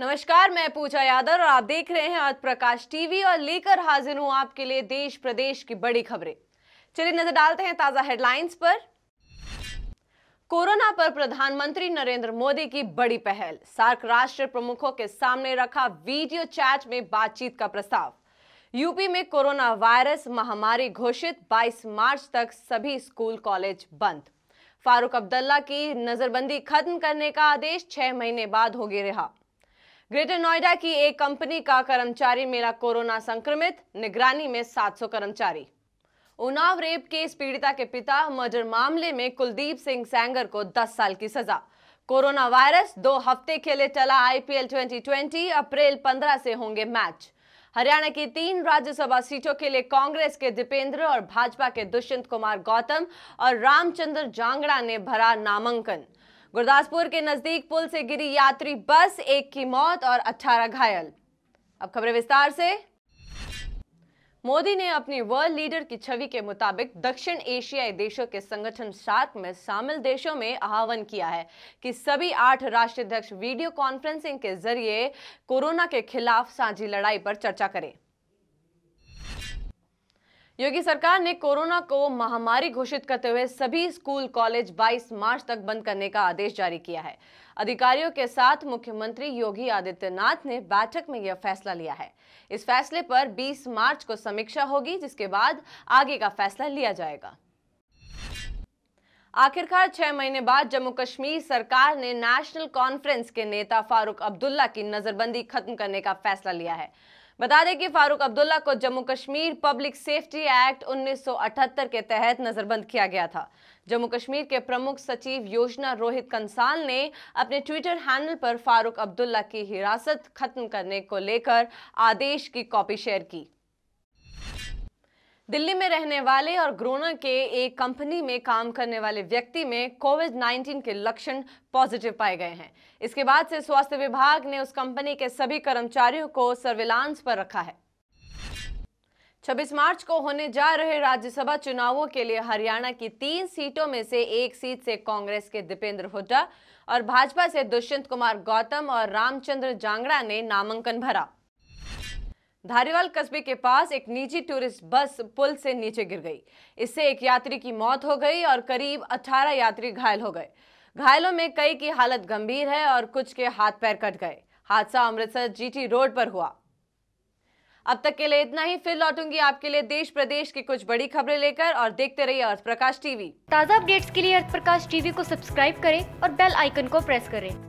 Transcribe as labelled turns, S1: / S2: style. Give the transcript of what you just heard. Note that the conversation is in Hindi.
S1: नमस्कार मैं पूजा यादव और आप देख रहे हैं आज प्रकाश टीवी और लेकर हाजिर हूं आपके लिए देश प्रदेश की बड़ी खबरें चलिए नजर डालते हैं ताजा हेडलाइंस पर कोरोना पर प्रधानमंत्री नरेंद्र मोदी की बड़ी पहल सार्क राष्ट्र प्रमुखों के सामने रखा वीडियो चैट में बातचीत का प्रस्ताव यूपी में कोरोना वायरस महामारी घोषित 22 मार्च तक सभी स्कूल कॉलेज बंद फारूक अब्दुल्ला की नजरबंदी खत्म करने का आदेश छह महीने बाद होगी रिहा ग्रेटर नोएडा की एक कंपनी का कर्मचारी मिला कोरोना संक्रमित निगरानी में 700 कर्मचारी उनाव रेप केस पीड़िता के पिता मर्डर मामले में कुलदीप सिंह सैंगर को 10 साल की सजा कोरोना वायरस दो हफ्ते के लिए चला आईपीएल 2020 अप्रैल 15 से होंगे मैच हरियाणा की तीन राज्यसभा सीटों के लिए कांग्रेस के दीपेंद्र और भाजपा के दुष्यंत कुमार गौतम और रामचंद्र जांगड़ा ने भरा नामांकन गुरदासपुर के नजदीक पुल से गिरी यात्री बस एक की मौत और 18 घायल अब खबरें विस्तार से मोदी ने अपनी वर्ल्ड लीडर की छवि के मुताबिक दक्षिण एशियाई देशों के संगठन सात में शामिल देशों में आह्वान किया है कि सभी आठ राष्ट्राध्यक्ष वीडियो कॉन्फ्रेंसिंग के जरिए कोरोना के खिलाफ साझी लड़ाई पर चर्चा करें योगी सरकार ने कोरोना को महामारी घोषित करते हुए सभी स्कूल कॉलेज 22 मार्च तक बंद करने का आदेश जारी किया है अधिकारियों के साथ मुख्यमंत्री योगी आदित्यनाथ ने बैठक में यह फैसला लिया है इस फैसले पर 20 मार्च को समीक्षा होगी जिसके बाद आगे का फैसला लिया जाएगा आखिरकार छह महीने बाद जम्मू कश्मीर सरकार ने नेशनल कॉन्फ्रेंस के नेता फारूक अब्दुल्ला की नजरबंदी खत्म करने का फैसला लिया है बता दें कि फारूक अब्दुल्ला को Jammu Kashmir public safety act 1978 के तहत नजरबंद किया गया था जम्मू कश्मीर के प्रमुख सचिव योजना रोहित कंसाल ने अपने ट्विटर हैंडल पर फारूक अब्दुल्ला की हिरासत खत्म करने को लेकर आदेश की कॉपी शेयर की दिल्ली में रहने वाले और ग्रोना के एक कंपनी में काम करने वाले व्यक्ति में कोविड 19 के लक्षण पॉजिटिव पाए गए हैं इसके बाद से स्वास्थ्य विभाग ने उस कंपनी के सभी कर्मचारियों को सर्विलांस पर रखा है 26 मार्च को होने जा रहे राज्यसभा चुनावों के लिए हरियाणा की तीन सीटों में से एक सीट से कांग्रेस के दीपेंद्र हुड्डा और भाजपा से दुष्यंत कुमार गौतम और रामचंद्र जांगड़ा ने नामांकन भरा धारीवाल कस्बे के पास एक निजी टूरिस्ट बस पुल से नीचे गिर गई इससे एक यात्री की मौत हो गई और करीब 18 यात्री घायल हो गए घायलों में कई की हालत गंभीर है और कुछ के हाथ पैर कट गए हादसा अमृतसर जीटी रोड पर हुआ अब तक के लिए इतना ही फिर लौटूंगी आपके लिए देश प्रदेश की कुछ बड़ी खबरें लेकर और देखते रहिए अर्थ प्रकाश टीवी ताज़ा अपडेट्स के लिए अर्थ प्रकाश टीवी को सब्सक्राइब करें और बेल आइकन को प्रेस करें